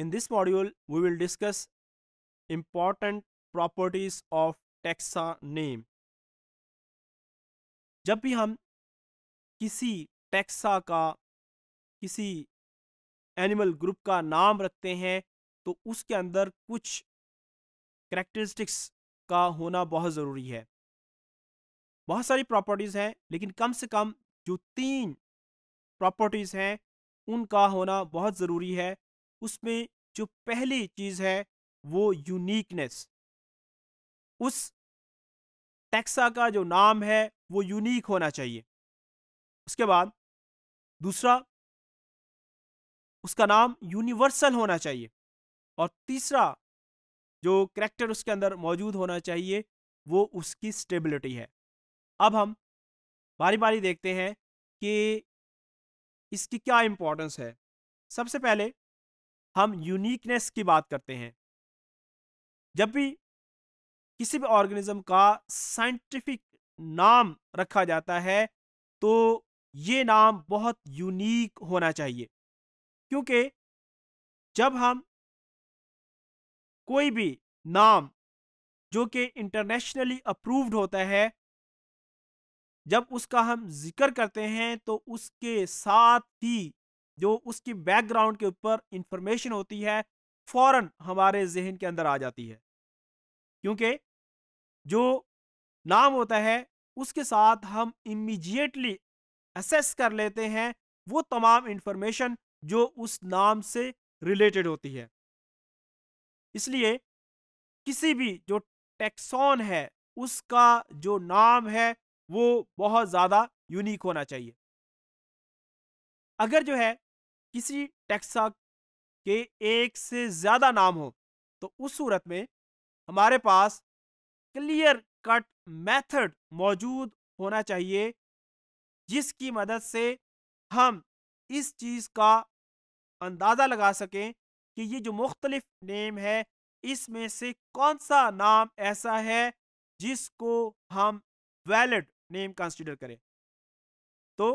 In this module, we will discuss important properties of taxa name. जब भी हम किसी टैक्सा का किसी एनिमल ग्रुप का नाम रखते हैं तो उसके अंदर कुछ करेक्टरिस्टिक्स का होना बहुत ज़रूरी है बहुत सारी प्रॉपर्टीज़ हैं लेकिन कम से कम जो तीन प्रॉपर्टीज़ हैं उनका होना बहुत ज़रूरी है उसमें जो पहली चीज़ है वो यूनिकनेस उस टैक्सा का जो नाम है वो यूनिक होना चाहिए उसके बाद दूसरा उसका नाम यूनिवर्सल होना चाहिए और तीसरा जो करेक्टर उसके अंदर मौजूद होना चाहिए वो उसकी स्टेबिलिटी है अब हम बारी बारी देखते हैं कि इसकी क्या इंपॉर्टेंस है सबसे पहले हम यूनिकनेस की बात करते हैं जब भी किसी भी ऑर्गेनिज्म का साइंटिफिक नाम रखा जाता है तो ये नाम बहुत यूनिक होना चाहिए क्योंकि जब हम कोई भी नाम जो कि इंटरनेशनली अप्रूव्ड होता है जब उसका हम जिक्र करते हैं तो उसके साथ ही जो उसकी बैकग्राउंड के ऊपर इंफॉर्मेशन होती है फ़ौर हमारे जहन के अंदर आ जाती है क्योंकि जो नाम होता है उसके साथ हम इमीजिएटली असेस कर लेते हैं वो तमाम इंफॉर्मेशन जो उस नाम से रिलेटेड होती है इसलिए किसी भी जो टैक्सॉन है उसका जो नाम है वो बहुत ज़्यादा यूनिक होना चाहिए अगर जो है किसी टैक्सा के एक से ज़्यादा नाम हो तो उस सूरत में हमारे पास क्लियर कट मेथड मौजूद होना चाहिए जिसकी मदद से हम इस चीज़ का अंदाज़ा लगा सकें कि ये जो मुख्तलिफ नेम है इसमें से कौन सा नाम ऐसा है जिसको हम वैलिड नेम कंसिडर करें तो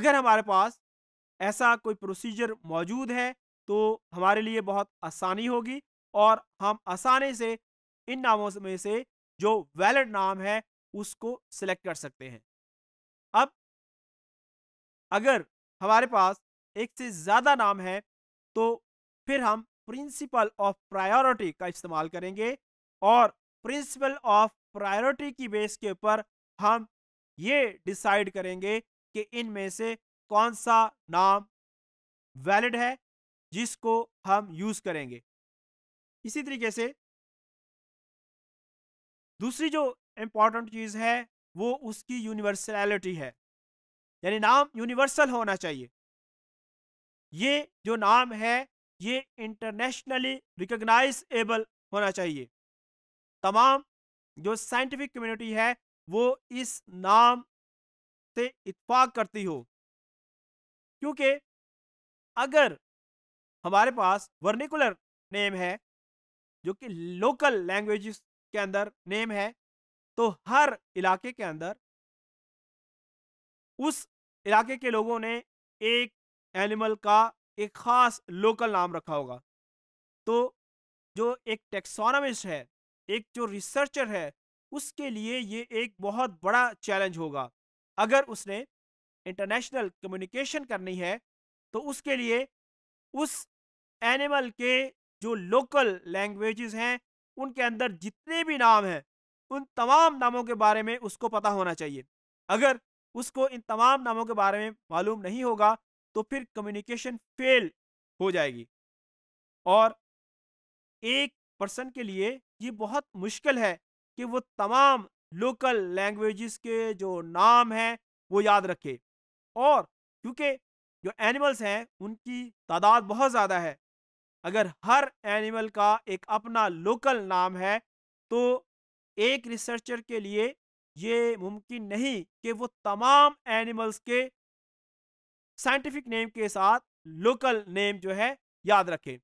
अगर हमारे पास ऐसा कोई प्रोसीजर मौजूद है तो हमारे लिए बहुत आसानी होगी और हम आसानी से इन नामों में से जो वैलिड नाम है उसको सिलेक्ट कर सकते हैं अब अगर हमारे पास एक से ज़्यादा नाम है तो फिर हम प्रिंसिपल ऑफ प्रायोरिटी का इस्तेमाल करेंगे और प्रिंसिपल ऑफ प्रायोरिटी की बेस के ऊपर हम ये डिसाइड करेंगे कि इनमें से कौन सा नाम वैलिड है जिसको हम यूज करेंगे इसी तरीके से दूसरी जो इम्पोर्टेंट चीज़ है वो उसकी यूनिवर्सलिटी है यानी नाम यूनिवर्सल होना चाहिए ये जो नाम है ये इंटरनेशनली एबल होना चाहिए तमाम जो साइंटिफिक कम्युनिटी है वो इस नाम से इतफाक करती हो क्योंकि अगर हमारे पास वर्निकुलर नेम है जो कि लोकल लैंग्वेज के अंदर नेम है तो हर इलाके के अंदर उस इलाके के लोगों ने एक एनिमल का एक ख़ास लोकल नाम रखा होगा तो जो एक टेक्सोनमिस्ट है एक जो रिसर्चर है उसके लिए ये एक बहुत बड़ा चैलेंज होगा अगर उसने इंटरनेशनल कम्युनिकेशन करनी है तो उसके लिए उस एनिमल के जो लोकल लैंग्वेजेस हैं उनके अंदर जितने भी नाम हैं उन तमाम नामों के बारे में उसको पता होना चाहिए अगर उसको इन तमाम नामों के बारे में मालूम नहीं होगा तो फिर कम्युनिकेशन फेल हो जाएगी और एक पर्सन के लिए ये बहुत मुश्किल है कि वो तमाम लोकल लैंग्वेजेस के जो नाम हैं वो याद रखे और क्योंकि जो एनिमल्स हैं उनकी तादाद बहुत ज़्यादा है अगर हर एनिमल का एक अपना लोकल नाम है तो एक रिसर्चर के लिए ये मुमकिन नहीं कि वो तमाम एनिमल्स के साइंटिफिक नेम के साथ लोकल नेम जो है याद रखे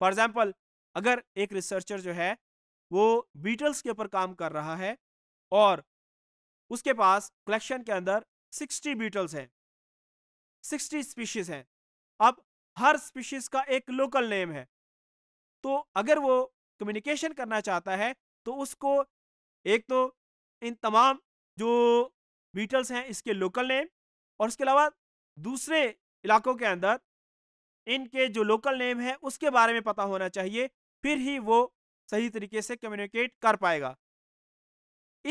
फॉर एग्ज़ाम्पल अगर एक रिसर्चर जो है वो बीटल्स के ऊपर काम कर रहा है और उसके पास कलेक्शन के अंदर सिक्सटी बीटल्स हैं सिक्सटी स्पीशीज हैं अब हर स्पीशीज का एक लोकल नेम है तो अगर वो कम्युनिकेशन करना चाहता है तो उसको एक तो इन तमाम जो बीटल्स हैं इसके लोकल नेम और उसके अलावा दूसरे इलाकों के अंदर इनके जो लोकल नेम है उसके बारे में पता होना चाहिए फिर ही वो सही तरीके से कम्युनिकेट कर पाएगा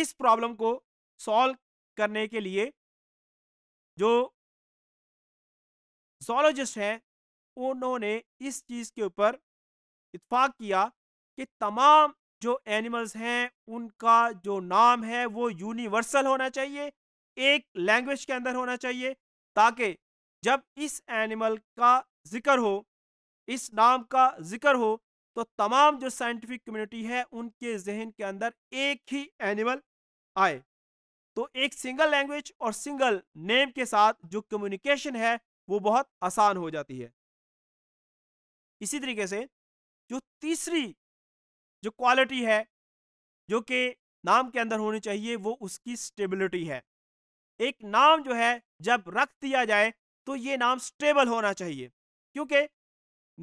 इस प्रॉब्लम को सॉल्व करने के लिए जो जोलॉजिस्ट हैं उन्होंने इस चीज़ के ऊपर इतफाक़ किया कि तमाम जो एनिमल्स हैं उनका जो नाम है वो यूनिवर्सल होना चाहिए एक लैंग्वेज के अंदर होना चाहिए ताकि जब इस एनिमल का जिक्र हो इस नाम का जिक्र हो तो तमाम जो साइंटिफिक कम्युनिटी है उनके जहन के अंदर एक ही एनिमल आए तो एक सिंगल लैंग्वेज और सिंगल नेम के साथ जो कम्युनिकेशन है वो बहुत आसान हो जाती है इसी तरीके से जो तीसरी जो क्वालिटी है जो कि नाम के अंदर होनी चाहिए वो उसकी स्टेबिलिटी है एक नाम जो है जब रख दिया जाए तो ये नाम स्टेबल होना चाहिए क्योंकि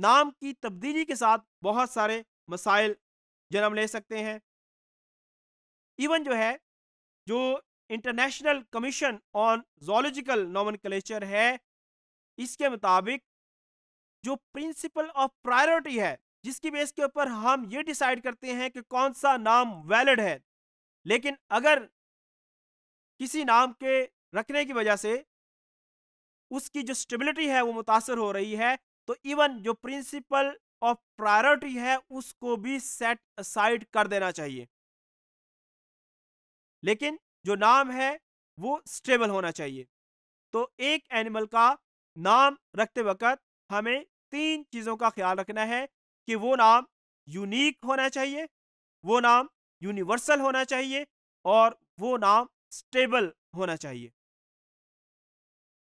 नाम की तब्दीली के साथ बहुत सारे मसाइल जन्म ले सकते हैं इवन जो है जो International Commission on Zoological Nomenclature है इसके मुताबिक जो प्रिंसिपल ऑफ प्रायोरिटी है जिसकी बेस के ऊपर हम ये डिसाइड करते हैं कि कौन सा नाम वैलिड है लेकिन अगर किसी नाम के रखने की वजह से उसकी जो स्टेबिलिटी है वो मुतासर हो रही है तो इवन जो प्रिंसिपल ऑफ प्रायोरिटी है उसको भी सेट असाइड कर देना चाहिए लेकिन जो नाम है वो स्टेबल होना चाहिए तो एक एनिमल का नाम रखते वक्त हमें तीन चीज़ों का ख्याल रखना है कि वो नाम यूनिक होना चाहिए वो नाम यूनिवर्सल होना चाहिए और वो नाम स्टेबल होना चाहिए